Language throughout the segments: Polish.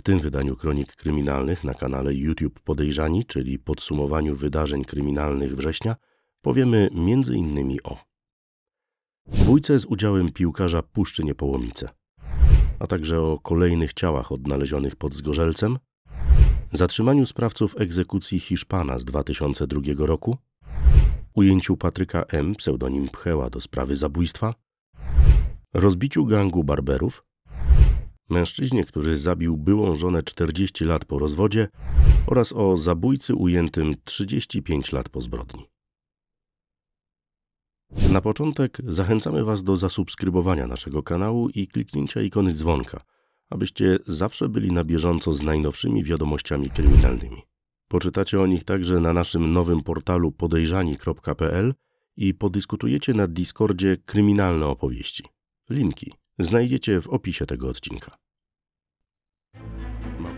W tym wydaniu Kronik Kryminalnych na kanale YouTube Podejrzani, czyli podsumowaniu wydarzeń kryminalnych września, powiemy m.in. o bójce z udziałem piłkarza Puszczy Niepołomice, a także o kolejnych ciałach odnalezionych pod Zgorzelcem, zatrzymaniu sprawców egzekucji Hiszpana z 2002 roku, ujęciu Patryka M., pseudonim Pcheła do sprawy zabójstwa, rozbiciu gangu barberów, mężczyźnie, który zabił byłą żonę 40 lat po rozwodzie oraz o zabójcy ujętym 35 lat po zbrodni. Na początek zachęcamy Was do zasubskrybowania naszego kanału i kliknięcia ikony dzwonka, abyście zawsze byli na bieżąco z najnowszymi wiadomościami kryminalnymi. Poczytacie o nich także na naszym nowym portalu podejrzani.pl i podyskutujecie na Discordzie kryminalne opowieści. Linki znajdziecie w opisie tego odcinka. No.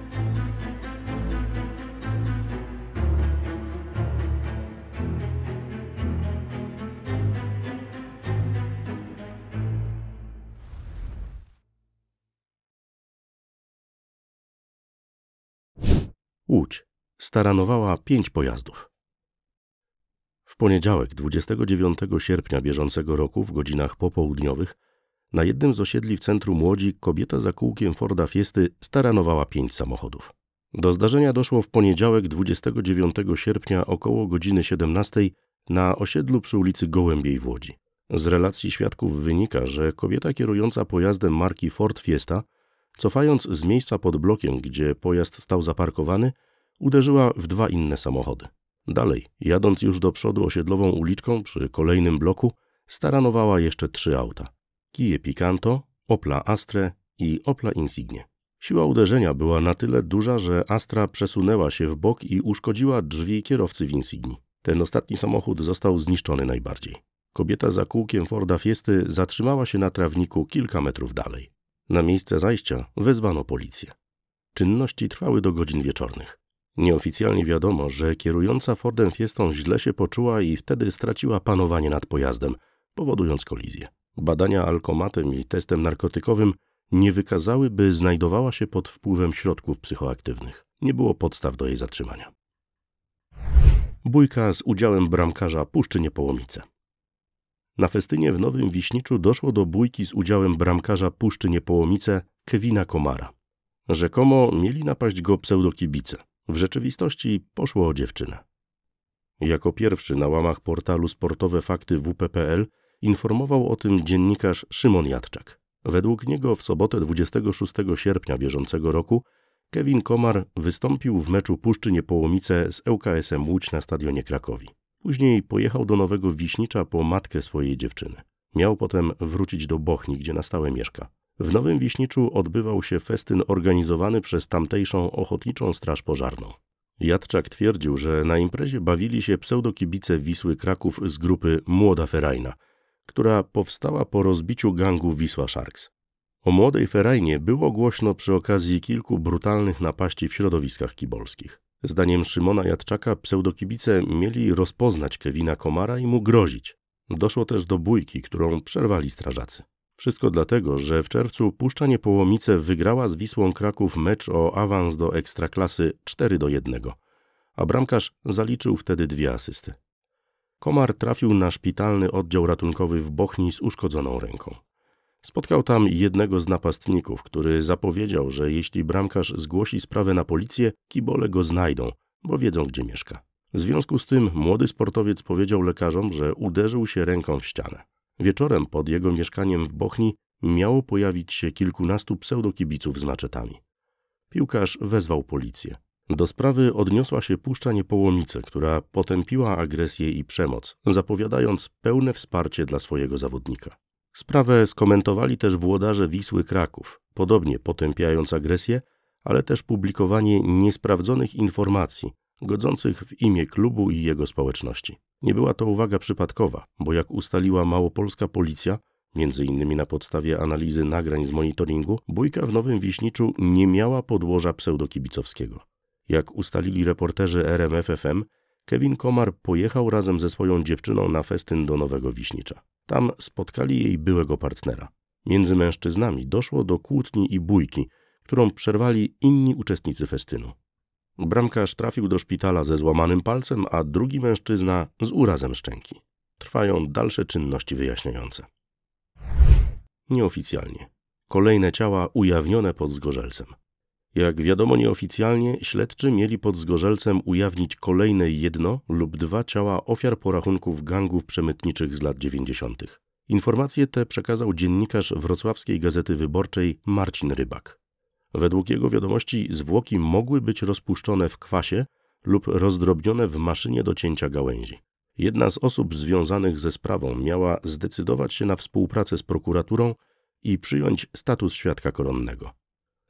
Łódź staranowała pięć pojazdów. W poniedziałek 29 sierpnia bieżącego roku w godzinach popołudniowych na jednym z osiedli w centrum Łodzi kobieta za kółkiem Forda Fiesty staranowała pięć samochodów. Do zdarzenia doszło w poniedziałek 29 sierpnia około godziny 17 na osiedlu przy ulicy Gołębiej w Łodzi. Z relacji świadków wynika, że kobieta kierująca pojazdem marki Ford Fiesta, cofając z miejsca pod blokiem, gdzie pojazd stał zaparkowany, uderzyła w dwa inne samochody. Dalej, jadąc już do przodu osiedlową uliczką przy kolejnym bloku, staranowała jeszcze trzy auta. Kije Picanto, Opla Astre i Opla Insignie. Siła uderzenia była na tyle duża, że Astra przesunęła się w bok i uszkodziła drzwi kierowcy w Insigni. Ten ostatni samochód został zniszczony najbardziej. Kobieta za kółkiem Forda Fiesty zatrzymała się na trawniku kilka metrów dalej. Na miejsce zajścia wezwano policję. Czynności trwały do godzin wieczornych. Nieoficjalnie wiadomo, że kierująca Fordem Fiestą źle się poczuła i wtedy straciła panowanie nad pojazdem, powodując kolizję. Badania alkomatem i testem narkotykowym nie wykazały, by znajdowała się pod wpływem środków psychoaktywnych. Nie było podstaw do jej zatrzymania. Bójka z udziałem bramkarza Puszczy Niepołomice. Na festynie w Nowym Wiśniczu doszło do bójki z udziałem bramkarza Puszczy Niepołomice Kevina Komara. Rzekomo mieli napaść go pseudokibice. W rzeczywistości poszło o dziewczynę. Jako pierwszy na łamach portalu sportowe fakty WP.pl informował o tym dziennikarz Szymon Jadczak. Według niego w sobotę 26 sierpnia bieżącego roku Kevin Komar wystąpił w meczu Puszczy Niepołomice z ŁKS-em Łódź na stadionie Krakowi. Później pojechał do Nowego Wiśnicza po matkę swojej dziewczyny. Miał potem wrócić do Bochni, gdzie na stałe mieszka. W Nowym Wiśniczu odbywał się festyn organizowany przez tamtejszą Ochotniczą Straż Pożarną. Jadczak twierdził, że na imprezie bawili się pseudokibice Wisły Kraków z grupy Młoda Ferajna – która powstała po rozbiciu gangu Wisła Sharks. O młodej Ferajnie było głośno przy okazji kilku brutalnych napaści w środowiskach kibolskich. Zdaniem Szymona Jadczaka pseudokibice mieli rozpoznać Kevina Komara i mu grozić. Doszło też do bójki, którą przerwali strażacy. Wszystko dlatego, że w czerwcu Puszcza Niepołomice wygrała z Wisłą Kraków mecz o awans do Ekstraklasy 4 do 1, a bramkarz zaliczył wtedy dwie asysty. Komar trafił na szpitalny oddział ratunkowy w Bochni z uszkodzoną ręką. Spotkał tam jednego z napastników, który zapowiedział, że jeśli bramkarz zgłosi sprawę na policję, kibole go znajdą, bo wiedzą gdzie mieszka. W związku z tym młody sportowiec powiedział lekarzom, że uderzył się ręką w ścianę. Wieczorem pod jego mieszkaniem w Bochni miało pojawić się kilkunastu pseudokibiców z maczetami. Piłkarz wezwał policję. Do sprawy odniosła się Puszcza Niepołomice, która potępiła agresję i przemoc, zapowiadając pełne wsparcie dla swojego zawodnika. Sprawę skomentowali też włodarze Wisły Kraków, podobnie potępiając agresję, ale też publikowanie niesprawdzonych informacji, godzących w imię klubu i jego społeczności. Nie była to uwaga przypadkowa, bo jak ustaliła małopolska policja, między innymi na podstawie analizy nagrań z monitoringu, bójka w Nowym Wiśniczu nie miała podłoża pseudokibicowskiego. Jak ustalili reporterzy RMFFM, Kevin Komar pojechał razem ze swoją dziewczyną na festyn do Nowego Wiśnicza. Tam spotkali jej byłego partnera. Między mężczyznami doszło do kłótni i bójki, którą przerwali inni uczestnicy festynu. Bramkarz trafił do szpitala ze złamanym palcem, a drugi mężczyzna z urazem szczęki. Trwają dalsze czynności wyjaśniające. Nieoficjalnie. Kolejne ciała ujawnione pod Zgorzelcem. Jak wiadomo nieoficjalnie, śledczy mieli pod Zgorzelcem ujawnić kolejne jedno lub dwa ciała ofiar porachunków gangów przemytniczych z lat 90. Informacje te przekazał dziennikarz wrocławskiej Gazety Wyborczej Marcin Rybak. Według jego wiadomości zwłoki mogły być rozpuszczone w kwasie lub rozdrobnione w maszynie do cięcia gałęzi. Jedna z osób związanych ze sprawą miała zdecydować się na współpracę z prokuraturą i przyjąć status świadka koronnego.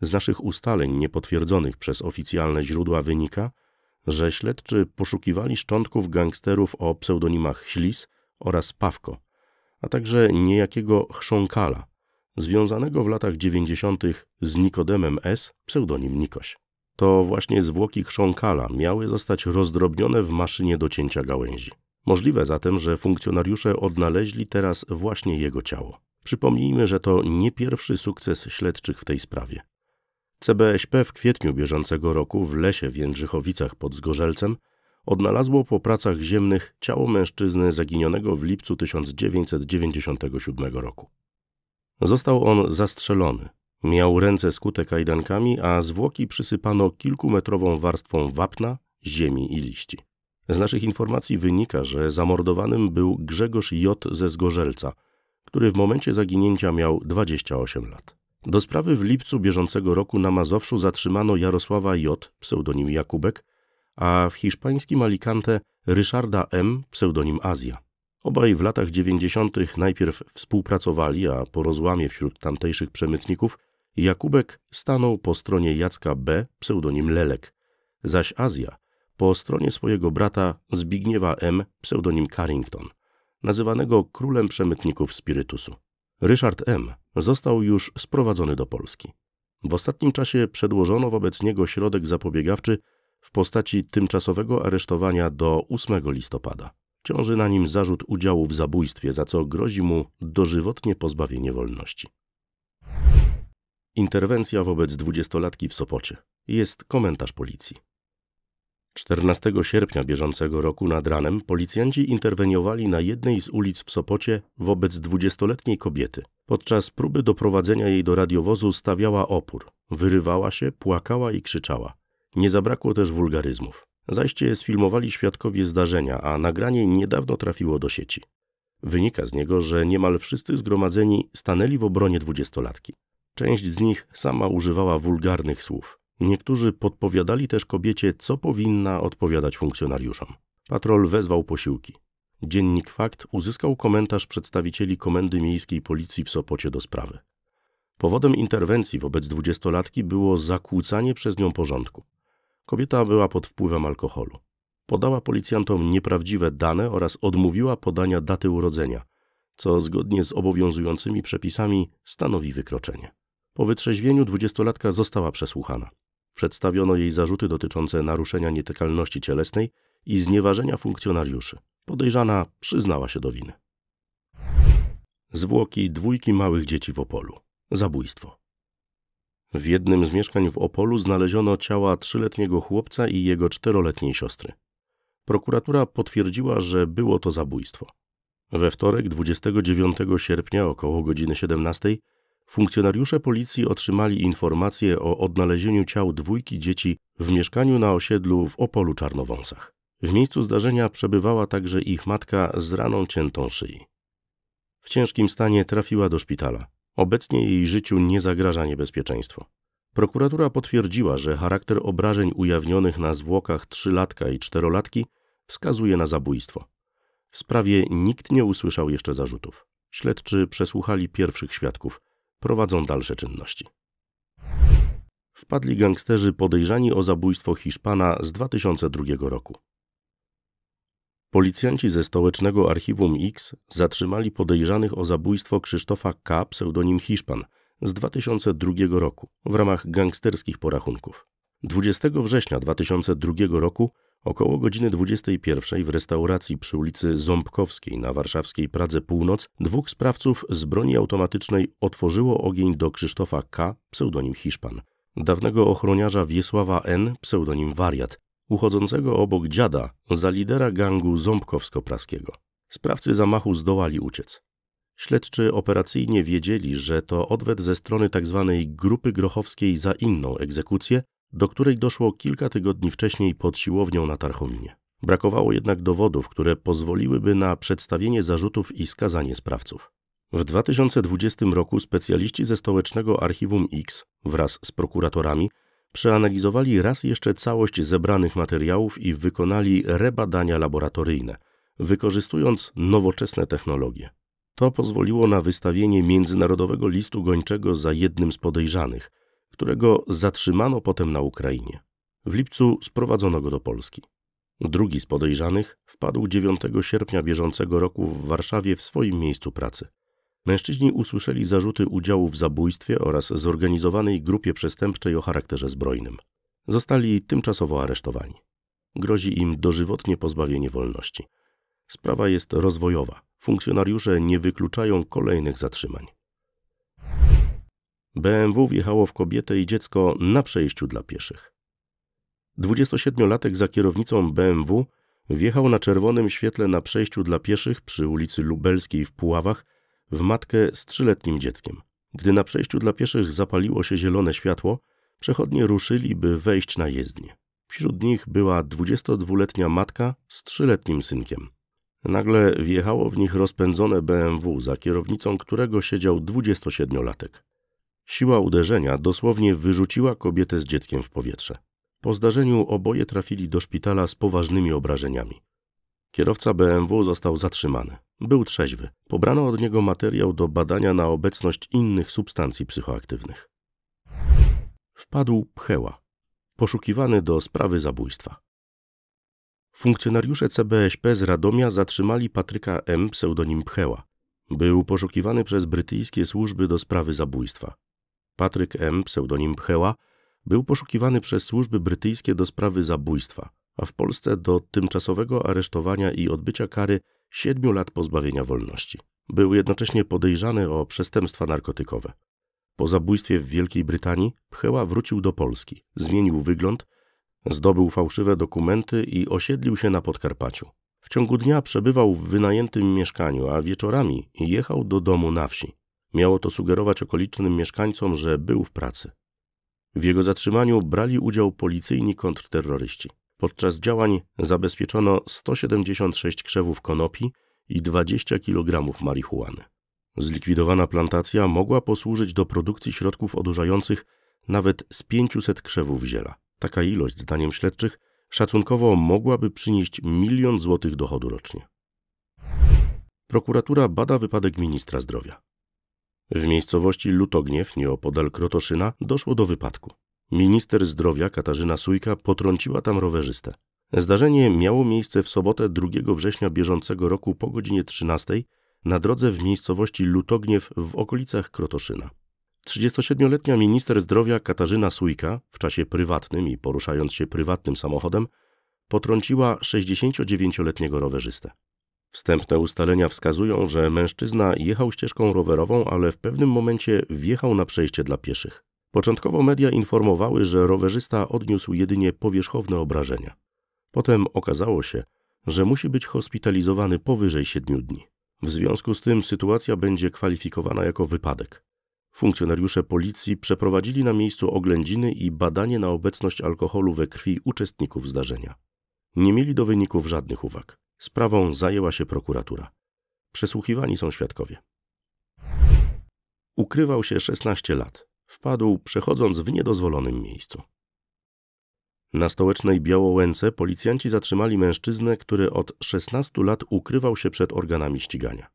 Z naszych ustaleń niepotwierdzonych przez oficjalne źródła wynika, że śledczy poszukiwali szczątków gangsterów o pseudonimach Ślis oraz Pawko, a także niejakiego Chrząkala, związanego w latach 90. z Nikodemem S., pseudonim Nikoś. To właśnie zwłoki Chrząkala miały zostać rozdrobnione w maszynie do cięcia gałęzi. Możliwe zatem, że funkcjonariusze odnaleźli teraz właśnie jego ciało. Przypomnijmy, że to nie pierwszy sukces śledczych w tej sprawie. CBŚP w kwietniu bieżącego roku w lesie w Jędrzychowicach pod Zgorzelcem odnalazło po pracach ziemnych ciało mężczyzny zaginionego w lipcu 1997 roku. Został on zastrzelony. Miał ręce skute kajdankami, a zwłoki przysypano kilkumetrową warstwą wapna, ziemi i liści. Z naszych informacji wynika, że zamordowanym był Grzegorz J. ze Zgorzelca, który w momencie zaginięcia miał 28 lat. Do sprawy w lipcu bieżącego roku na Mazowszu zatrzymano Jarosława J., pseudonim Jakubek, a w hiszpańskim Alicante Ryszarda M., pseudonim Azja. Obaj w latach 90. najpierw współpracowali, a po rozłamie wśród tamtejszych przemytników Jakubek stanął po stronie Jacka B., pseudonim Lelek, zaś Azja po stronie swojego brata Zbigniewa M., pseudonim Carrington, nazywanego królem przemytników spirytusu. Ryszard M. został już sprowadzony do Polski. W ostatnim czasie przedłożono wobec niego środek zapobiegawczy w postaci tymczasowego aresztowania do 8 listopada. Ciąży na nim zarzut udziału w zabójstwie, za co grozi mu dożywotnie pozbawienie wolności. Interwencja wobec dwudziestolatki w Sopocie. Jest komentarz policji. 14 sierpnia bieżącego roku nad ranem policjanci interweniowali na jednej z ulic w Sopocie wobec 20-letniej kobiety. Podczas próby doprowadzenia jej do radiowozu stawiała opór, wyrywała się, płakała i krzyczała. Nie zabrakło też wulgaryzmów. Zajście sfilmowali świadkowie zdarzenia, a nagranie niedawno trafiło do sieci. Wynika z niego, że niemal wszyscy zgromadzeni stanęli w obronie dwudziestolatki. Część z nich sama używała wulgarnych słów. Niektórzy podpowiadali też kobiecie, co powinna odpowiadać funkcjonariuszom. Patrol wezwał posiłki. Dziennik Fakt uzyskał komentarz przedstawicieli Komendy Miejskiej Policji w Sopocie do sprawy. Powodem interwencji wobec dwudziestolatki było zakłócanie przez nią porządku. Kobieta była pod wpływem alkoholu. Podała policjantom nieprawdziwe dane oraz odmówiła podania daty urodzenia, co zgodnie z obowiązującymi przepisami stanowi wykroczenie. Po wytrzeźwieniu dwudziestolatka została przesłuchana. Przedstawiono jej zarzuty dotyczące naruszenia nietykalności cielesnej i znieważenia funkcjonariuszy. Podejrzana przyznała się do winy. Zwłoki dwójki małych dzieci w Opolu. Zabójstwo. W jednym z mieszkań w Opolu znaleziono ciała trzyletniego chłopca i jego czteroletniej siostry. Prokuratura potwierdziła, że było to zabójstwo. We wtorek 29 sierpnia około godziny 17 funkcjonariusze policji otrzymali informację o odnalezieniu ciał dwójki dzieci w mieszkaniu na osiedlu w Opolu Czarnowąsach. W miejscu zdarzenia przebywała także ich matka z raną ciętą szyi. W ciężkim stanie trafiła do szpitala. Obecnie jej życiu nie zagraża niebezpieczeństwo. Prokuratura potwierdziła, że charakter obrażeń ujawnionych na zwłokach trzylatka i czterolatki wskazuje na zabójstwo. W sprawie nikt nie usłyszał jeszcze zarzutów. Śledczy przesłuchali pierwszych świadków – prowadzą dalsze czynności. Wpadli gangsterzy podejrzani o zabójstwo Hiszpana z 2002 roku. Policjanci ze stołecznego archiwum X zatrzymali podejrzanych o zabójstwo Krzysztofa K., pseudonim Hiszpan, z 2002 roku w ramach gangsterskich porachunków. 20 września 2002 roku Około godziny 21 w restauracji przy ulicy Ząbkowskiej na warszawskiej Pradze Północ dwóch sprawców z broni automatycznej otworzyło ogień do Krzysztofa K., pseudonim Hiszpan, dawnego ochroniarza Wiesława N., pseudonim Wariat, uchodzącego obok dziada za lidera gangu Ząbkowsko-Praskiego. Sprawcy zamachu zdołali uciec. Śledczy operacyjnie wiedzieli, że to odwet ze strony tzw. Tak grupy grochowskiej za inną egzekucję, do której doszło kilka tygodni wcześniej pod siłownią na Tarchominie. Brakowało jednak dowodów, które pozwoliłyby na przedstawienie zarzutów i skazanie sprawców. W 2020 roku specjaliści ze stołecznego Archiwum X wraz z prokuratorami przeanalizowali raz jeszcze całość zebranych materiałów i wykonali rebadania laboratoryjne, wykorzystując nowoczesne technologie. To pozwoliło na wystawienie międzynarodowego listu gończego za jednym z podejrzanych – którego zatrzymano potem na Ukrainie. W lipcu sprowadzono go do Polski. Drugi z podejrzanych wpadł 9 sierpnia bieżącego roku w Warszawie w swoim miejscu pracy. Mężczyźni usłyszeli zarzuty udziału w zabójstwie oraz zorganizowanej grupie przestępczej o charakterze zbrojnym. Zostali tymczasowo aresztowani. Grozi im dożywotnie pozbawienie wolności. Sprawa jest rozwojowa. Funkcjonariusze nie wykluczają kolejnych zatrzymań. BMW wjechało w kobietę i dziecko na przejściu dla pieszych. 27-latek za kierownicą BMW wjechał na czerwonym świetle na przejściu dla pieszych przy ulicy Lubelskiej w Puławach w matkę z trzyletnim dzieckiem. Gdy na przejściu dla pieszych zapaliło się zielone światło, przechodnie ruszyli, by wejść na jezdnię. Wśród nich była 22-letnia matka z trzyletnim synkiem. Nagle wjechało w nich rozpędzone BMW, za kierownicą którego siedział 27-latek. Siła uderzenia dosłownie wyrzuciła kobietę z dzieckiem w powietrze. Po zdarzeniu oboje trafili do szpitala z poważnymi obrażeniami. Kierowca BMW został zatrzymany. Był trzeźwy. Pobrano od niego materiał do badania na obecność innych substancji psychoaktywnych. Wpadł Pcheła, poszukiwany do sprawy zabójstwa. Funkcjonariusze CBŚP z Radomia zatrzymali Patryka M. pseudonim Pcheła. Był poszukiwany przez brytyjskie służby do sprawy zabójstwa. Patryk M., pseudonim Pcheła, był poszukiwany przez służby brytyjskie do sprawy zabójstwa, a w Polsce do tymczasowego aresztowania i odbycia kary siedmiu lat pozbawienia wolności. Był jednocześnie podejrzany o przestępstwa narkotykowe. Po zabójstwie w Wielkiej Brytanii Pcheła wrócił do Polski, zmienił wygląd, zdobył fałszywe dokumenty i osiedlił się na Podkarpaciu. W ciągu dnia przebywał w wynajętym mieszkaniu, a wieczorami jechał do domu na wsi. Miało to sugerować okolicznym mieszkańcom, że był w pracy. W jego zatrzymaniu brali udział policyjni kontrterroryści. Podczas działań zabezpieczono 176 krzewów konopi i 20 kg marihuany. Zlikwidowana plantacja mogła posłużyć do produkcji środków odurzających nawet z 500 krzewów ziela. Taka ilość, zdaniem śledczych, szacunkowo mogłaby przynieść milion złotych dochodu rocznie. Prokuratura bada wypadek ministra zdrowia. W miejscowości Lutogniew, nieopodal Krotoszyna, doszło do wypadku. Minister zdrowia Katarzyna Sujka potrąciła tam rowerzystę. Zdarzenie miało miejsce w sobotę 2 września bieżącego roku po godzinie 13 na drodze w miejscowości Lutogniew w okolicach Krotoszyna. 37-letnia minister zdrowia Katarzyna Sujka w czasie prywatnym i poruszając się prywatnym samochodem potrąciła 69-letniego rowerzystę. Wstępne ustalenia wskazują, że mężczyzna jechał ścieżką rowerową, ale w pewnym momencie wjechał na przejście dla pieszych. Początkowo media informowały, że rowerzysta odniósł jedynie powierzchowne obrażenia. Potem okazało się, że musi być hospitalizowany powyżej siedmiu dni. W związku z tym sytuacja będzie kwalifikowana jako wypadek. Funkcjonariusze policji przeprowadzili na miejscu oględziny i badanie na obecność alkoholu we krwi uczestników zdarzenia. Nie mieli do wyników żadnych uwag. Sprawą zajęła się prokuratura. Przesłuchiwani są świadkowie. Ukrywał się 16 lat. Wpadł, przechodząc w niedozwolonym miejscu. Na stołecznej Białołęce policjanci zatrzymali mężczyznę, który od 16 lat ukrywał się przed organami ścigania.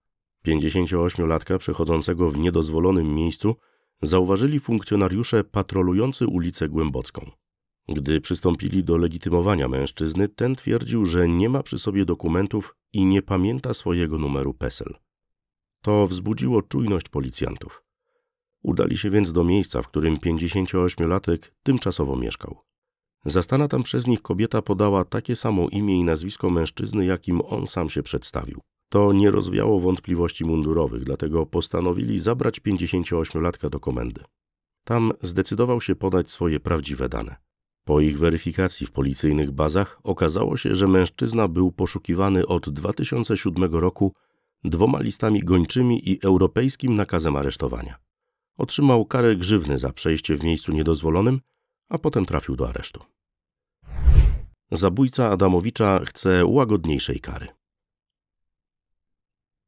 58-latka przechodzącego w niedozwolonym miejscu zauważyli funkcjonariusze patrolujący ulicę Głębocką. Gdy przystąpili do legitymowania mężczyzny, ten twierdził, że nie ma przy sobie dokumentów i nie pamięta swojego numeru PESEL. To wzbudziło czujność policjantów. Udali się więc do miejsca, w którym 58-latek tymczasowo mieszkał. Zastana tam przez nich kobieta podała takie samo imię i nazwisko mężczyzny, jakim on sam się przedstawił. To nie rozwiało wątpliwości mundurowych, dlatego postanowili zabrać 58-latka do komendy. Tam zdecydował się podać swoje prawdziwe dane. Po ich weryfikacji w policyjnych bazach okazało się, że mężczyzna był poszukiwany od 2007 roku dwoma listami gończymi i europejskim nakazem aresztowania. Otrzymał karę grzywny za przejście w miejscu niedozwolonym, a potem trafił do aresztu. Zabójca Adamowicza chce łagodniejszej kary.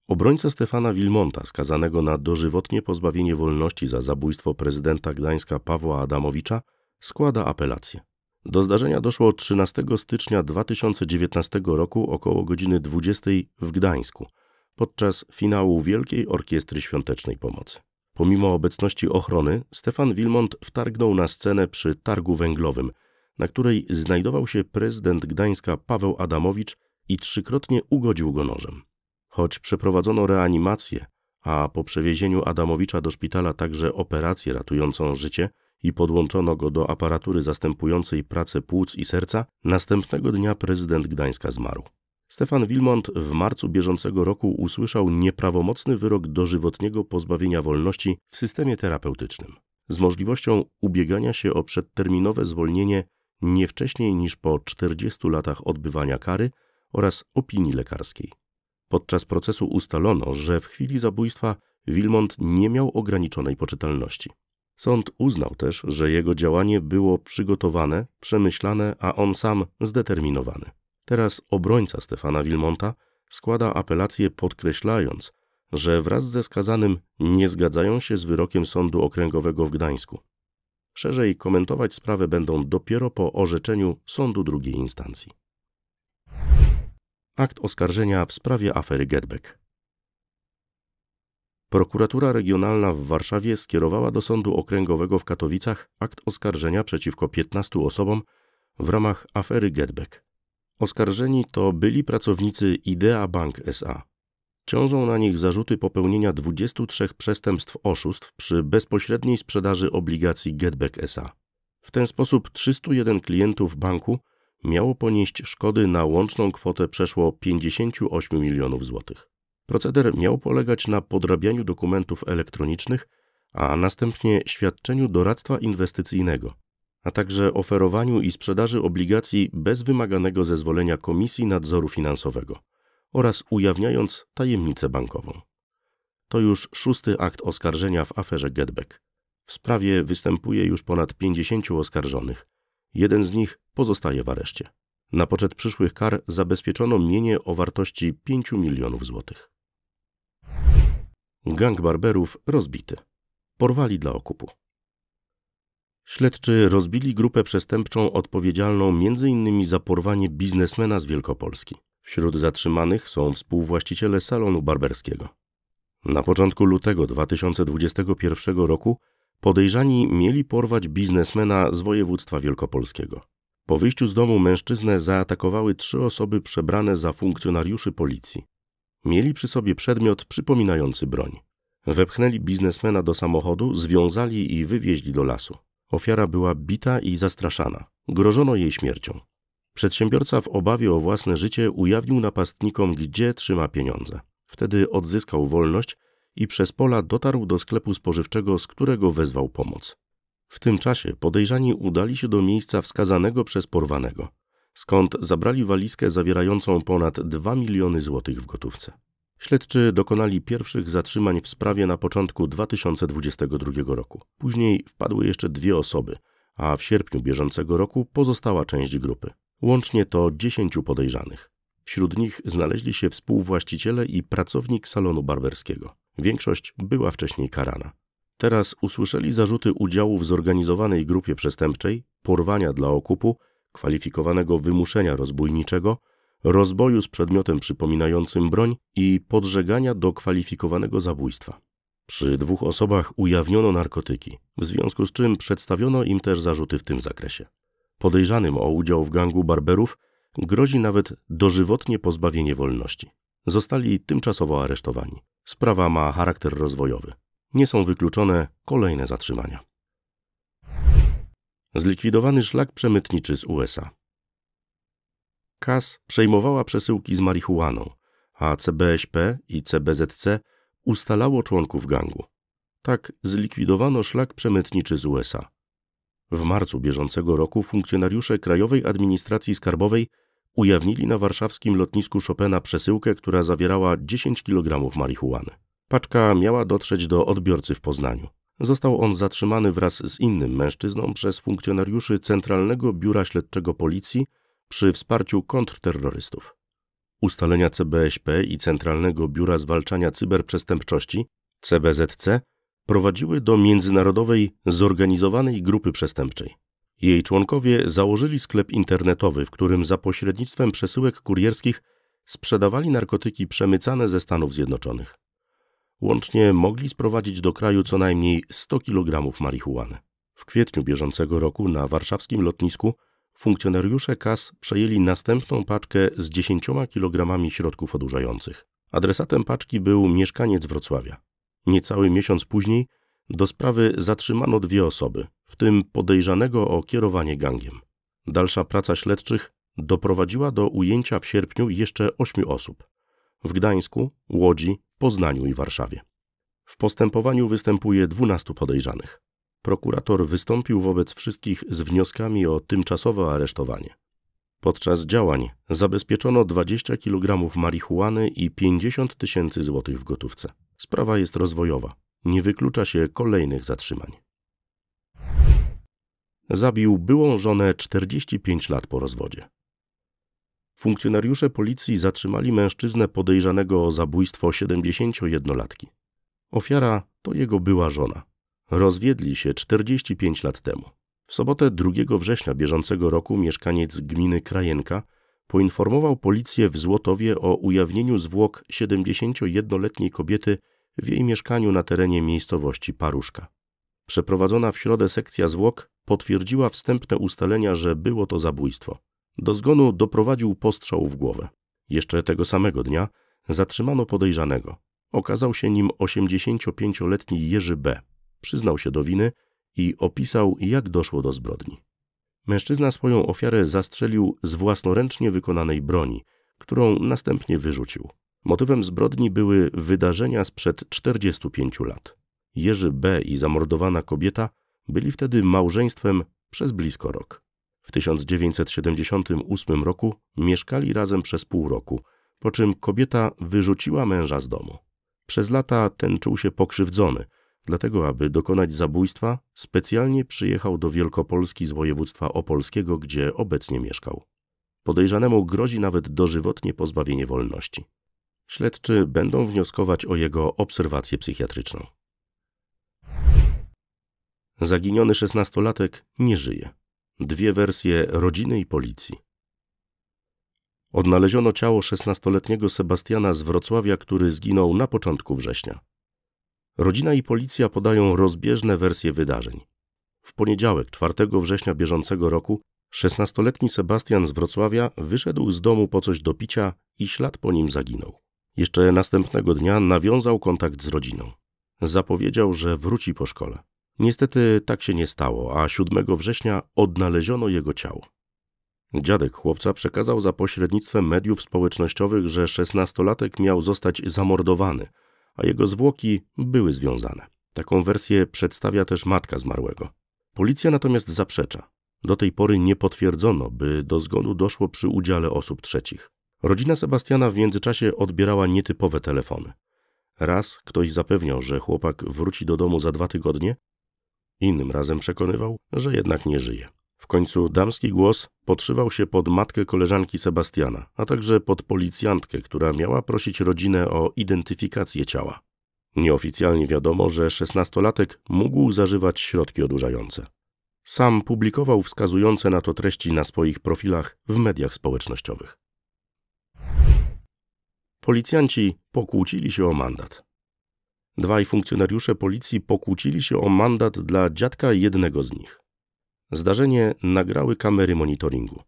Obrońca Stefana Wilmonta, skazanego na dożywotnie pozbawienie wolności za zabójstwo prezydenta Gdańska Pawła Adamowicza, składa apelację. Do zdarzenia doszło 13 stycznia 2019 roku około godziny 20 w Gdańsku, podczas finału Wielkiej Orkiestry Świątecznej Pomocy. Pomimo obecności ochrony, Stefan Wilmont wtargnął na scenę przy targu węglowym, na której znajdował się prezydent Gdańska Paweł Adamowicz i trzykrotnie ugodził go nożem. Choć przeprowadzono reanimację, a po przewiezieniu Adamowicza do szpitala także operację ratującą życie, i podłączono go do aparatury zastępującej pracę płuc i serca, następnego dnia prezydent Gdańska zmarł. Stefan Wilmont w marcu bieżącego roku usłyszał nieprawomocny wyrok dożywotniego pozbawienia wolności w systemie terapeutycznym z możliwością ubiegania się o przedterminowe zwolnienie nie wcześniej niż po 40 latach odbywania kary oraz opinii lekarskiej. Podczas procesu ustalono, że w chwili zabójstwa Wilmont nie miał ograniczonej poczytalności. Sąd uznał też, że jego działanie było przygotowane, przemyślane, a on sam zdeterminowany. Teraz obrońca Stefana Wilmonta składa apelację podkreślając, że wraz ze skazanym nie zgadzają się z wyrokiem Sądu Okręgowego w Gdańsku. Szerzej komentować sprawę będą dopiero po orzeczeniu sądu drugiej instancji. Akt oskarżenia w sprawie afery Getbeck. Prokuratura Regionalna w Warszawie skierowała do Sądu Okręgowego w Katowicach akt oskarżenia przeciwko 15 osobom w ramach afery Getback. Oskarżeni to byli pracownicy Idea Bank SA. Ciążą na nich zarzuty popełnienia 23 przestępstw oszustw przy bezpośredniej sprzedaży obligacji Getback SA. W ten sposób 301 klientów banku miało ponieść szkody na łączną kwotę przeszło 58 milionów złotych. Proceder miał polegać na podrabianiu dokumentów elektronicznych, a następnie świadczeniu doradztwa inwestycyjnego, a także oferowaniu i sprzedaży obligacji bez wymaganego zezwolenia Komisji Nadzoru Finansowego oraz ujawniając tajemnicę bankową. To już szósty akt oskarżenia w aferze Getback. W sprawie występuje już ponad 50 oskarżonych. Jeden z nich pozostaje w areszcie. Na poczet przyszłych kar zabezpieczono mienie o wartości 5 milionów złotych. Gang barberów rozbity. Porwali dla okupu. Śledczy rozbili grupę przestępczą odpowiedzialną m.in. za porwanie biznesmena z Wielkopolski. Wśród zatrzymanych są współwłaściciele salonu barberskiego. Na początku lutego 2021 roku podejrzani mieli porwać biznesmena z województwa wielkopolskiego. Po wyjściu z domu mężczyznę zaatakowały trzy osoby przebrane za funkcjonariuszy policji. Mieli przy sobie przedmiot przypominający broń. Wepchnęli biznesmena do samochodu, związali i wywieźli do lasu. Ofiara była bita i zastraszana. Grożono jej śmiercią. Przedsiębiorca w obawie o własne życie ujawnił napastnikom, gdzie trzyma pieniądze. Wtedy odzyskał wolność i przez pola dotarł do sklepu spożywczego, z którego wezwał pomoc. W tym czasie podejrzani udali się do miejsca wskazanego przez porwanego skąd zabrali walizkę zawierającą ponad 2 miliony złotych w gotówce. Śledczy dokonali pierwszych zatrzymań w sprawie na początku 2022 roku. Później wpadły jeszcze dwie osoby, a w sierpniu bieżącego roku pozostała część grupy. Łącznie to 10 podejrzanych. Wśród nich znaleźli się współwłaściciele i pracownik salonu barberskiego. Większość była wcześniej karana. Teraz usłyszeli zarzuty udziału w zorganizowanej grupie przestępczej, porwania dla okupu kwalifikowanego wymuszenia rozbójniczego, rozboju z przedmiotem przypominającym broń i podżegania do kwalifikowanego zabójstwa. Przy dwóch osobach ujawniono narkotyki, w związku z czym przedstawiono im też zarzuty w tym zakresie. Podejrzanym o udział w gangu barberów grozi nawet dożywotnie pozbawienie wolności. Zostali tymczasowo aresztowani. Sprawa ma charakter rozwojowy. Nie są wykluczone kolejne zatrzymania. Zlikwidowany szlak przemytniczy z USA. KAS przejmowała przesyłki z marihuaną, a CBSP i CBZC ustalało członków gangu. Tak zlikwidowano szlak przemytniczy z USA. W marcu bieżącego roku funkcjonariusze Krajowej Administracji Skarbowej ujawnili na warszawskim lotnisku Chopina przesyłkę, która zawierała 10 kg marihuany. Paczka miała dotrzeć do odbiorcy w Poznaniu. Został on zatrzymany wraz z innym mężczyzną przez funkcjonariuszy Centralnego Biura Śledczego Policji przy wsparciu kontrterrorystów. Ustalenia CBŚP i Centralnego Biura Zwalczania Cyberprzestępczości CBZC prowadziły do międzynarodowej zorganizowanej grupy przestępczej. Jej członkowie założyli sklep internetowy, w którym za pośrednictwem przesyłek kurierskich sprzedawali narkotyki przemycane ze Stanów Zjednoczonych. Łącznie mogli sprowadzić do kraju co najmniej 100 kg marihuany. W kwietniu bieżącego roku na warszawskim lotnisku funkcjonariusze KAS przejęli następną paczkę z 10 kg środków odurzających. Adresatem paczki był mieszkaniec Wrocławia. Niecały miesiąc później do sprawy zatrzymano dwie osoby, w tym podejrzanego o kierowanie gangiem. Dalsza praca śledczych doprowadziła do ujęcia w sierpniu jeszcze ośmiu osób. W Gdańsku, Łodzi, Poznaniu i Warszawie. W postępowaniu występuje 12 podejrzanych. Prokurator wystąpił wobec wszystkich z wnioskami o tymczasowe aresztowanie. Podczas działań zabezpieczono 20 kg marihuany i 50 tysięcy złotych w gotówce. Sprawa jest rozwojowa. Nie wyklucza się kolejnych zatrzymań. Zabił byłą żonę 45 lat po rozwodzie funkcjonariusze policji zatrzymali mężczyznę podejrzanego o zabójstwo 71-latki. Ofiara to jego była żona. Rozwiedli się 45 lat temu. W sobotę 2 września bieżącego roku mieszkaniec gminy Krajenka poinformował policję w Złotowie o ujawnieniu zwłok 71-letniej kobiety w jej mieszkaniu na terenie miejscowości Paruszka. Przeprowadzona w środę sekcja zwłok potwierdziła wstępne ustalenia, że było to zabójstwo. Do zgonu doprowadził postrzał w głowę. Jeszcze tego samego dnia zatrzymano podejrzanego. Okazał się nim 85-letni Jerzy B. Przyznał się do winy i opisał, jak doszło do zbrodni. Mężczyzna swoją ofiarę zastrzelił z własnoręcznie wykonanej broni, którą następnie wyrzucił. Motywem zbrodni były wydarzenia sprzed 45 lat. Jerzy B. i zamordowana kobieta byli wtedy małżeństwem przez blisko rok. W 1978 roku mieszkali razem przez pół roku, po czym kobieta wyrzuciła męża z domu. Przez lata ten czuł się pokrzywdzony, dlatego aby dokonać zabójstwa, specjalnie przyjechał do Wielkopolski z województwa opolskiego, gdzie obecnie mieszkał. Podejrzanemu grozi nawet dożywotnie pozbawienie wolności. Śledczy będą wnioskować o jego obserwację psychiatryczną. Zaginiony szesnastolatek nie żyje dwie wersje rodziny i policji. Odnaleziono ciało 16-letniego Sebastiana z Wrocławia, który zginął na początku września. Rodzina i policja podają rozbieżne wersje wydarzeń. W poniedziałek, 4 września bieżącego roku, 16-letni Sebastian z Wrocławia wyszedł z domu po coś do picia i ślad po nim zaginął. Jeszcze następnego dnia nawiązał kontakt z rodziną. Zapowiedział, że wróci po szkole. Niestety tak się nie stało, a 7 września odnaleziono jego ciało. Dziadek chłopca przekazał za pośrednictwem mediów społecznościowych, że szesnastolatek miał zostać zamordowany, a jego zwłoki były związane. Taką wersję przedstawia też matka zmarłego. Policja natomiast zaprzecza. Do tej pory nie potwierdzono, by do zgonu doszło przy udziale osób trzecich. Rodzina Sebastiana w międzyczasie odbierała nietypowe telefony. Raz ktoś zapewniał, że chłopak wróci do domu za dwa tygodnie, Innym razem przekonywał, że jednak nie żyje. W końcu damski głos podszywał się pod matkę koleżanki Sebastiana, a także pod policjantkę, która miała prosić rodzinę o identyfikację ciała. Nieoficjalnie wiadomo, że szesnastolatek mógł zażywać środki odurzające. Sam publikował wskazujące na to treści na swoich profilach w mediach społecznościowych. Policjanci pokłócili się o mandat. Dwaj funkcjonariusze policji pokłócili się o mandat dla dziadka jednego z nich. Zdarzenie nagrały kamery monitoringu.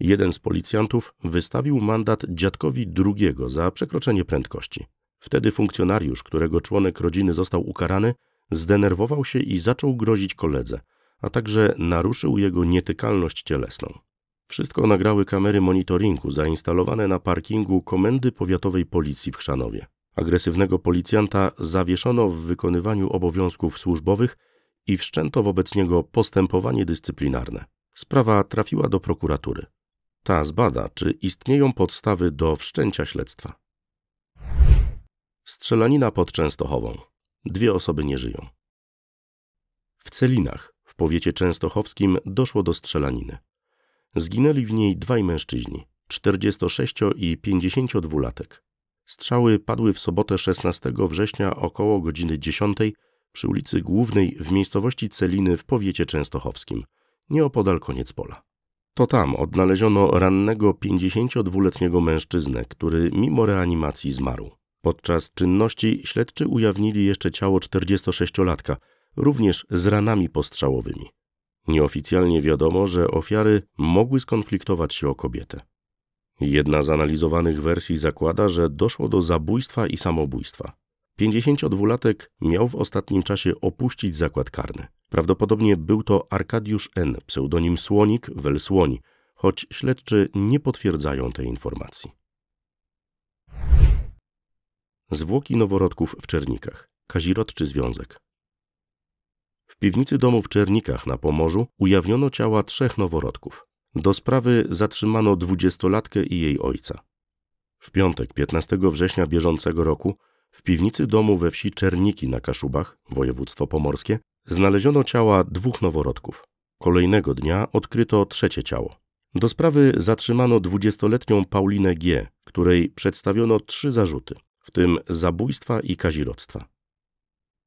Jeden z policjantów wystawił mandat dziadkowi drugiego za przekroczenie prędkości. Wtedy funkcjonariusz, którego członek rodziny został ukarany, zdenerwował się i zaczął grozić koledze, a także naruszył jego nietykalność cielesną. Wszystko nagrały kamery monitoringu zainstalowane na parkingu Komendy Powiatowej Policji w Chrzanowie. Agresywnego policjanta zawieszono w wykonywaniu obowiązków służbowych i wszczęto wobec niego postępowanie dyscyplinarne. Sprawa trafiła do prokuratury. Ta zbada, czy istnieją podstawy do wszczęcia śledztwa. Strzelanina pod Częstochową. Dwie osoby nie żyją. W Celinach, w powiecie częstochowskim, doszło do strzelaniny. Zginęli w niej dwaj mężczyźni, 46 i 52-latek. Strzały padły w sobotę 16 września około godziny 10 przy ulicy Głównej w miejscowości Celiny w powiecie częstochowskim, nieopodal koniec pola. To tam odnaleziono rannego 52-letniego mężczyznę, który mimo reanimacji zmarł. Podczas czynności śledczy ujawnili jeszcze ciało 46-latka, również z ranami postrzałowymi. Nieoficjalnie wiadomo, że ofiary mogły skonfliktować się o kobietę. Jedna z analizowanych wersji zakłada, że doszło do zabójstwa i samobójstwa. 52-latek miał w ostatnim czasie opuścić zakład karny. Prawdopodobnie był to Arkadiusz N., pseudonim Słonik Welsłoń, choć śledczy nie potwierdzają tej informacji. Zwłoki noworodków w Czernikach. Kazirodczy Związek. W piwnicy domu w Czernikach na Pomorzu ujawniono ciała trzech noworodków. Do sprawy zatrzymano dwudziestolatkę i jej ojca. W piątek 15 września bieżącego roku w piwnicy domu we wsi Czerniki na Kaszubach, województwo pomorskie, znaleziono ciała dwóch noworodków. Kolejnego dnia odkryto trzecie ciało. Do sprawy zatrzymano dwudziestoletnią Paulinę G., której przedstawiono trzy zarzuty, w tym zabójstwa i kazirodztwa.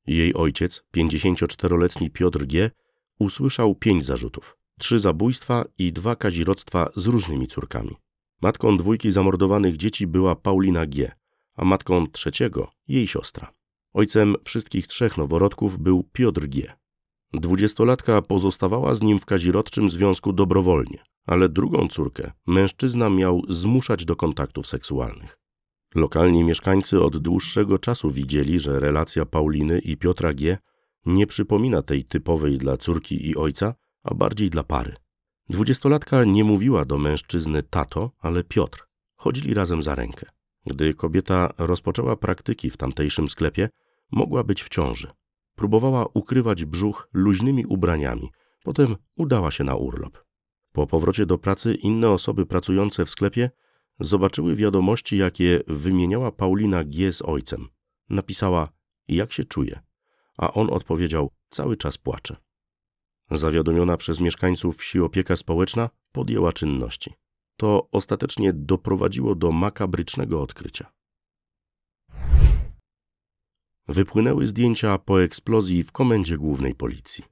Jej ojciec, 54-letni Piotr G., usłyszał pięć zarzutów trzy zabójstwa i dwa kazirodztwa z różnymi córkami. Matką dwójki zamordowanych dzieci była Paulina G., a matką trzeciego jej siostra. Ojcem wszystkich trzech noworodków był Piotr G. Dwudziestolatka pozostawała z nim w kazirodczym związku dobrowolnie, ale drugą córkę mężczyzna miał zmuszać do kontaktów seksualnych. Lokalni mieszkańcy od dłuższego czasu widzieli, że relacja Pauliny i Piotra G. nie przypomina tej typowej dla córki i ojca, a bardziej dla pary. Dwudziestolatka nie mówiła do mężczyzny tato, ale Piotr. Chodzili razem za rękę. Gdy kobieta rozpoczęła praktyki w tamtejszym sklepie, mogła być w ciąży. Próbowała ukrywać brzuch luźnymi ubraniami, potem udała się na urlop. Po powrocie do pracy inne osoby pracujące w sklepie zobaczyły wiadomości, jakie wymieniała Paulina G. z ojcem. Napisała, jak się czuje, a on odpowiedział, cały czas płacze. Zawiadomiona przez mieszkańców wsi opieka społeczna podjęła czynności. To ostatecznie doprowadziło do makabrycznego odkrycia. Wypłynęły zdjęcia po eksplozji w komendzie głównej policji.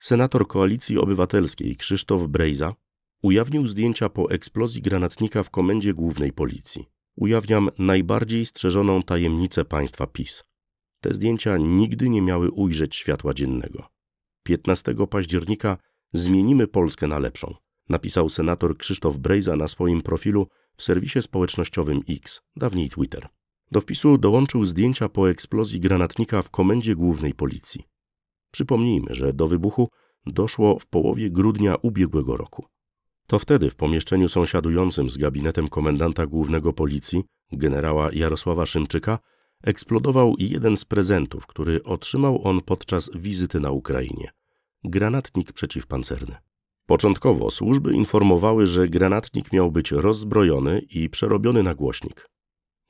Senator Koalicji Obywatelskiej Krzysztof Brejza ujawnił zdjęcia po eksplozji granatnika w komendzie głównej policji. Ujawniam najbardziej strzeżoną tajemnicę państwa PiS. Te zdjęcia nigdy nie miały ujrzeć światła dziennego. 15 października zmienimy Polskę na lepszą, napisał senator Krzysztof Brejza na swoim profilu w serwisie społecznościowym X, dawniej Twitter. Do wpisu dołączył zdjęcia po eksplozji granatnika w komendzie głównej policji. Przypomnijmy, że do wybuchu doszło w połowie grudnia ubiegłego roku. To wtedy w pomieszczeniu sąsiadującym z gabinetem komendanta głównego policji, generała Jarosława Szymczyka, eksplodował jeden z prezentów, który otrzymał on podczas wizyty na Ukrainie granatnik przeciwpancerny. Początkowo służby informowały, że granatnik miał być rozbrojony i przerobiony na głośnik.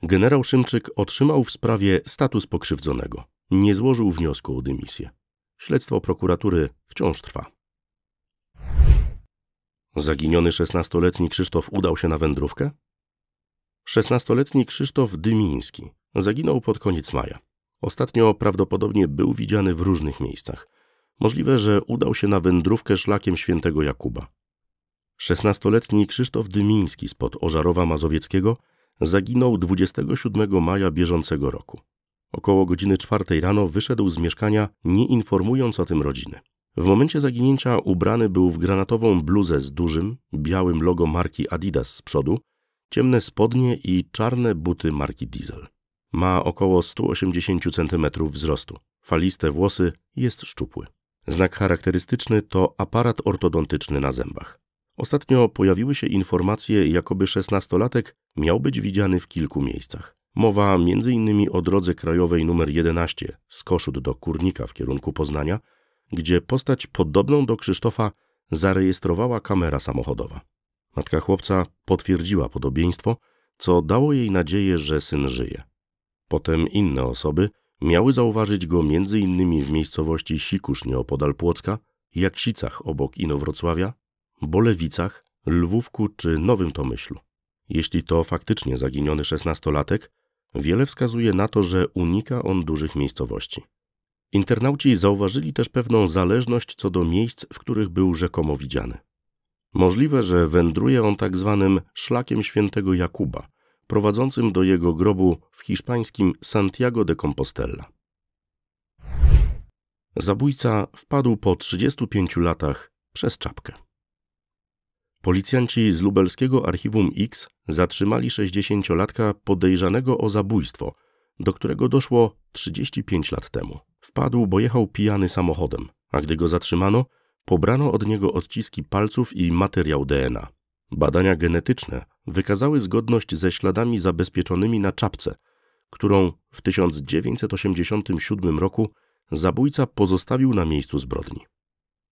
Generał Szymczyk otrzymał w sprawie status pokrzywdzonego. Nie złożył wniosku o dymisję. Śledztwo prokuratury wciąż trwa. Zaginiony 16-letni Krzysztof udał się na wędrówkę? 16-letni Krzysztof Dymiński zaginął pod koniec maja. Ostatnio prawdopodobnie był widziany w różnych miejscach. Możliwe, że udał się na wędrówkę szlakiem świętego Jakuba. 16-letni Krzysztof Dymiński spod Ożarowa Mazowieckiego zaginął 27 maja bieżącego roku. Około godziny czwartej rano wyszedł z mieszkania, nie informując o tym rodziny. W momencie zaginięcia ubrany był w granatową bluzę z dużym, białym logo marki Adidas z przodu ciemne spodnie i czarne buty marki Diesel. Ma około 180 cm wzrostu, faliste włosy, jest szczupły. Znak charakterystyczny to aparat ortodontyczny na zębach. Ostatnio pojawiły się informacje, jakoby szesnastolatek miał być widziany w kilku miejscach. Mowa m.in. o drodze krajowej nr 11 z Koszut do Kurnika w kierunku Poznania, gdzie postać podobną do Krzysztofa zarejestrowała kamera samochodowa. Matka chłopca potwierdziła podobieństwo, co dało jej nadzieję, że syn żyje. Potem inne osoby miały zauważyć go m.in. w miejscowości Sikusz nieopodal Płocka, Jaksicach obok Inowrocławia, Bolewicach, Lwówku czy Nowym Tomyślu. Jeśli to faktycznie zaginiony szesnastolatek, wiele wskazuje na to, że unika on dużych miejscowości. Internauci zauważyli też pewną zależność co do miejsc, w których był rzekomo widziany. Możliwe, że wędruje on tak zwanym szlakiem świętego Jakuba, prowadzącym do jego grobu w hiszpańskim Santiago de Compostela. Zabójca wpadł po 35 latach przez czapkę. Policjanci z lubelskiego archiwum X zatrzymali 60-latka podejrzanego o zabójstwo, do którego doszło 35 lat temu. Wpadł, bo jechał pijany samochodem, a gdy go zatrzymano, Pobrano od niego odciski palców i materiał DNA. Badania genetyczne wykazały zgodność ze śladami zabezpieczonymi na czapce, którą w 1987 roku zabójca pozostawił na miejscu zbrodni.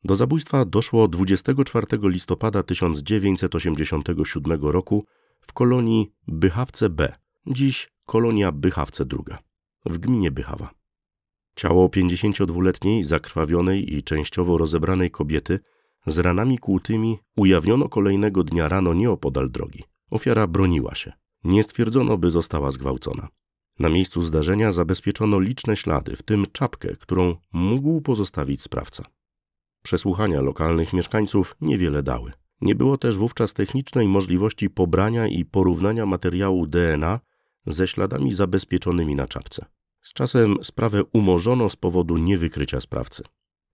Do zabójstwa doszło 24 listopada 1987 roku w kolonii Bychawce B, dziś kolonia Bychawce II, w gminie Bychawa. Ciało 52-letniej, zakrwawionej i częściowo rozebranej kobiety z ranami kłutymi ujawniono kolejnego dnia rano nieopodal drogi. Ofiara broniła się. Nie stwierdzono, by została zgwałcona. Na miejscu zdarzenia zabezpieczono liczne ślady, w tym czapkę, którą mógł pozostawić sprawca. Przesłuchania lokalnych mieszkańców niewiele dały. Nie było też wówczas technicznej możliwości pobrania i porównania materiału DNA ze śladami zabezpieczonymi na czapce. Z czasem sprawę umorzono z powodu niewykrycia sprawcy.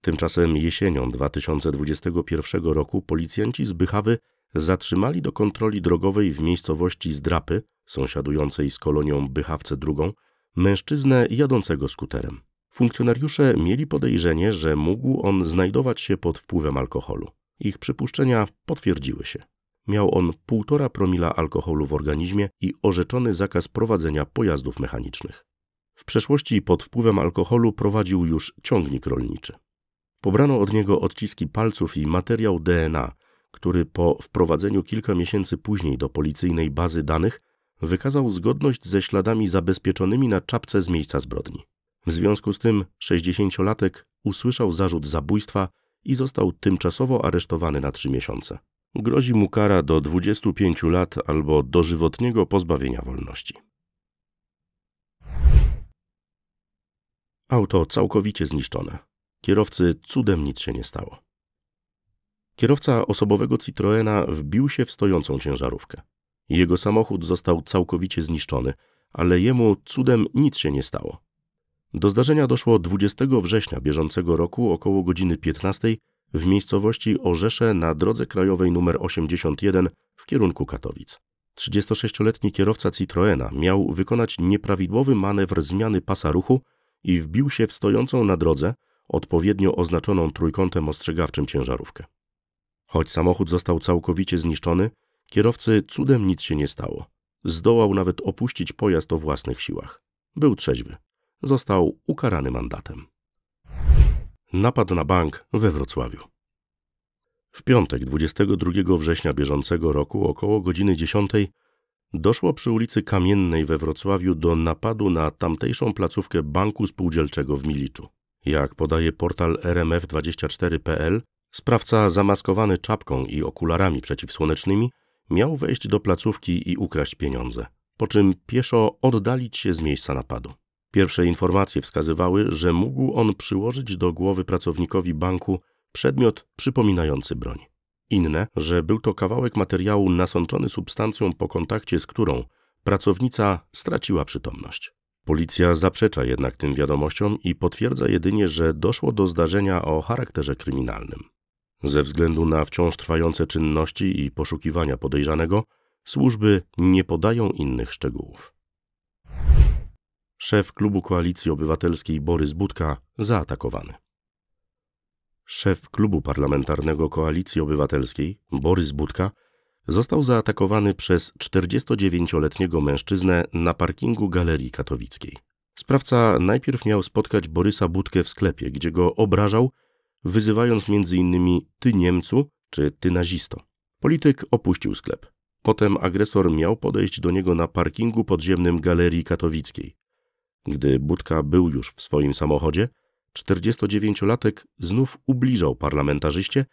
Tymczasem jesienią 2021 roku policjanci z Bychawy zatrzymali do kontroli drogowej w miejscowości Zdrapy, sąsiadującej z kolonią Bychawce II, mężczyznę jadącego skuterem. Funkcjonariusze mieli podejrzenie, że mógł on znajdować się pod wpływem alkoholu. Ich przypuszczenia potwierdziły się. Miał on półtora promila alkoholu w organizmie i orzeczony zakaz prowadzenia pojazdów mechanicznych. W przeszłości pod wpływem alkoholu prowadził już ciągnik rolniczy. Pobrano od niego odciski palców i materiał DNA, który po wprowadzeniu kilka miesięcy później do policyjnej bazy danych wykazał zgodność ze śladami zabezpieczonymi na czapce z miejsca zbrodni. W związku z tym 60-latek usłyszał zarzut zabójstwa i został tymczasowo aresztowany na 3 miesiące. Grozi mu kara do 25 lat albo dożywotniego pozbawienia wolności. Auto całkowicie zniszczone. Kierowcy cudem nic się nie stało. Kierowca osobowego Citroena wbił się w stojącą ciężarówkę. Jego samochód został całkowicie zniszczony, ale jemu cudem nic się nie stało. Do zdarzenia doszło 20 września bieżącego roku około godziny 15 w miejscowości Orzesze na drodze krajowej nr 81 w kierunku Katowic. 36-letni kierowca Citroena miał wykonać nieprawidłowy manewr zmiany pasa ruchu i wbił się w stojącą na drodze, odpowiednio oznaczoną trójkątem ostrzegawczym ciężarówkę. Choć samochód został całkowicie zniszczony, kierowcy cudem nic się nie stało. Zdołał nawet opuścić pojazd o własnych siłach. Był trzeźwy. Został ukarany mandatem. Napad na bank we Wrocławiu. W piątek 22 września bieżącego roku około godziny 10 doszło przy ulicy Kamiennej we Wrocławiu do napadu na tamtejszą placówkę Banku Spółdzielczego w Miliczu. Jak podaje portal rmf24.pl, sprawca zamaskowany czapką i okularami przeciwsłonecznymi miał wejść do placówki i ukraść pieniądze, po czym pieszo oddalić się z miejsca napadu. Pierwsze informacje wskazywały, że mógł on przyłożyć do głowy pracownikowi banku przedmiot przypominający broń inne, że był to kawałek materiału nasączony substancją po kontakcie z którą pracownica straciła przytomność. Policja zaprzecza jednak tym wiadomościom i potwierdza jedynie, że doszło do zdarzenia o charakterze kryminalnym. Ze względu na wciąż trwające czynności i poszukiwania podejrzanego, służby nie podają innych szczegółów. Szef klubu koalicji obywatelskiej Borys Budka zaatakowany. Szef klubu parlamentarnego Koalicji Obywatelskiej, Borys Budka, został zaatakowany przez 49-letniego mężczyznę na parkingu Galerii Katowickiej. Sprawca najpierw miał spotkać Borysa Budkę w sklepie, gdzie go obrażał, wyzywając m.in. ty Niemcu czy ty nazisto. Polityk opuścił sklep. Potem agresor miał podejść do niego na parkingu podziemnym Galerii Katowickiej. Gdy Budka był już w swoim samochodzie, 49-latek znów ubliżał parlamentarzyście,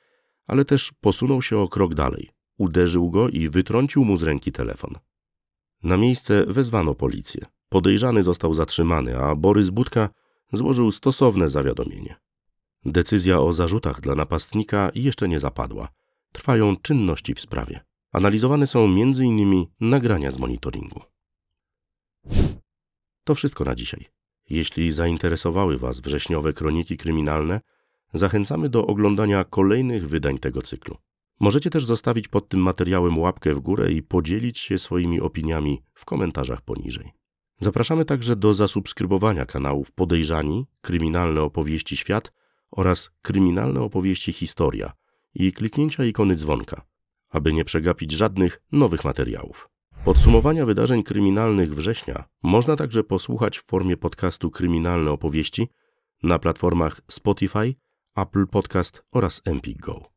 ale też posunął się o krok dalej. Uderzył go i wytrącił mu z ręki telefon. Na miejsce wezwano policję. Podejrzany został zatrzymany, a Borys Budka złożył stosowne zawiadomienie. Decyzja o zarzutach dla napastnika jeszcze nie zapadła. Trwają czynności w sprawie. Analizowane są m.in. nagrania z monitoringu. To wszystko na dzisiaj. Jeśli zainteresowały Was wrześniowe kroniki kryminalne, zachęcamy do oglądania kolejnych wydań tego cyklu. Możecie też zostawić pod tym materiałem łapkę w górę i podzielić się swoimi opiniami w komentarzach poniżej. Zapraszamy także do zasubskrybowania kanałów Podejrzani, Kryminalne Opowieści Świat oraz Kryminalne Opowieści Historia i kliknięcia ikony dzwonka, aby nie przegapić żadnych nowych materiałów. Podsumowania wydarzeń kryminalnych września można także posłuchać w formie podcastu Kryminalne Opowieści na platformach Spotify, Apple Podcast oraz Empik Go.